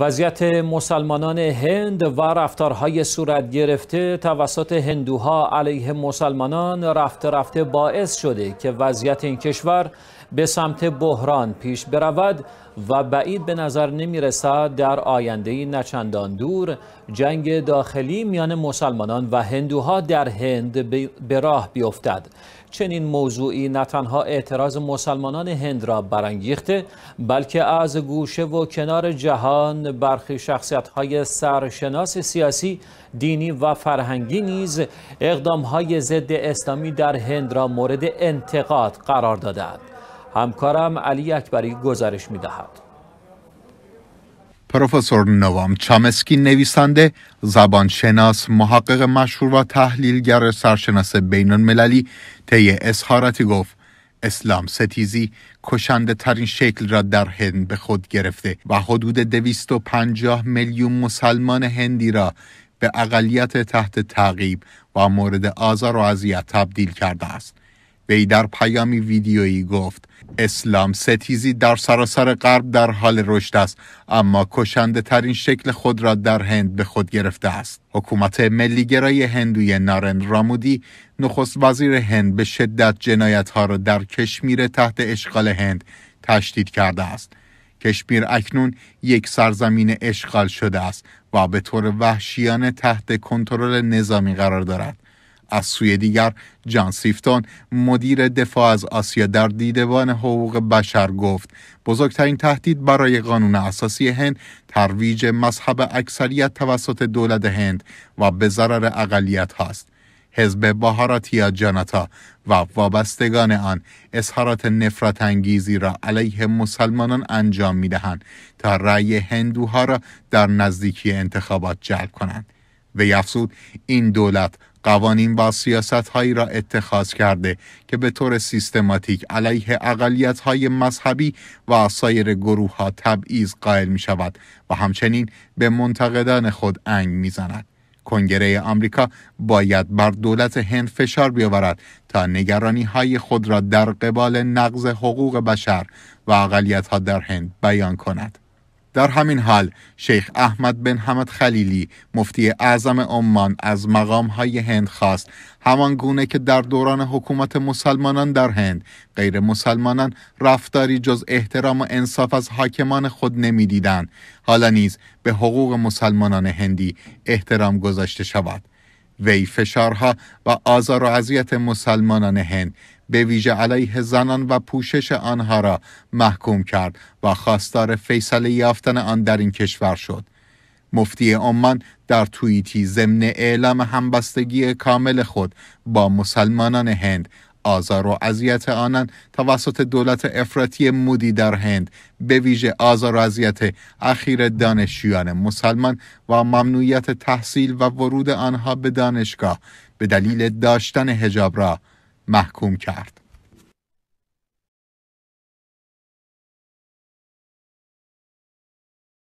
وضعیت مسلمانان هند و رفتارهای صورت گرفته توسط هندوها علیه مسلمانان رفته رفته باعث شده که وضعیت این کشور به سمت بحران پیش برود و بعید به نظر نمی رسد در آینده نچندان دور جنگ داخلی میان مسلمانان و هندوها در هند به راه بیفتد چنین موضوعی نه تنها اعتراض مسلمانان هند را برانگیخته بلکه از گوشه و کنار جهان برخی شخصیت های سرشناس سیاسی دینی و فرهنگی نیز اقدام های ضد اسلامی در هند را مورد انتقاد قرار دادند همکارم علی اکبری گزارش می دهد. پروفسور نوام چامسکی نویسنده، زبانشناس، محقق مشهور و تحلیلگر سرشناس بین المللی طی اظهاراتی گفت اسلام ستیزی کشنده ترین شکل را در هند به خود گرفته و حدود 250 میلیون مسلمان هندی را به اقلیت تحت تعقیب و مورد آزار و اذیت تبدیل کرده است. وی در پیامی ویدیویی گفت اسلام ستیزی در سراسر غرب در حال رشد است اما کشنده ترین شکل خود را در هند به خود گرفته است حکومت ملیگرای هندوی نارند رامودی نخست وزیر هند به شدت جنایت ها را در کشمیر تحت اشغال هند تشدید کرده است کشمیر اکنون یک سرزمین اشغال شده است و به طور وحشیانه تحت کنترل نظامی قرار دارد از سوی دیگر جان سیفتون مدیر دفاع از آسیا در دیدبان حقوق بشر گفت بزرگترین تهدید برای قانون اساسی هند ترویج مذهب اکثریت توسط دولت هند و به ضرر اقلیت هاست حزب بهاراتیا جاناتا و وابستگان آن اظهارات نفرت انگیزی را علیه مسلمانان انجام می دهند تا رأی هندوها را در نزدیکی انتخابات جلب کنند. و افزود این دولت قوانین و سیاست هایی را اتخاذ کرده که به طور سیستماتیک علیه اقلیت های مذهبی و سایر گروه ها تبعیض قائل می شود و همچنین به منتقدان خود انگ می زند. کنگره آمریکا باید بر دولت هند فشار بیاورد تا نگرانی های خود را در قبال نقض حقوق بشر و اقلیت ها در هند بیان کند. در همین حال شیخ احمد بن حمد خلیلی مفتی اعظم عمان از مقام های هند خواست همان گونه که در دوران حکومت مسلمانان در هند غیر مسلمانان رفتاری جز احترام و انصاف از حاکمان خود نمیدیدند حالا نیز به حقوق مسلمانان هندی احترام گذاشته شود وی فشارها و آزار و اذیت مسلمانان هند به ویژه علیه زنان و پوشش آنها را محکوم کرد و خواستار فیصله یافتن آن در این کشور شد مفتی عمان در توییتی ضمن اعلام همبستگی کامل خود با مسلمانان هند آزار و اذیت آنان توسط دولت افراطی مودی در هند به ویژه آزار و اذیت اخیر دانشجویان مسلمان و ممنوعیت تحصیل و ورود آنها به دانشگاه به دلیل داشتن هجاب را محکوم کرد.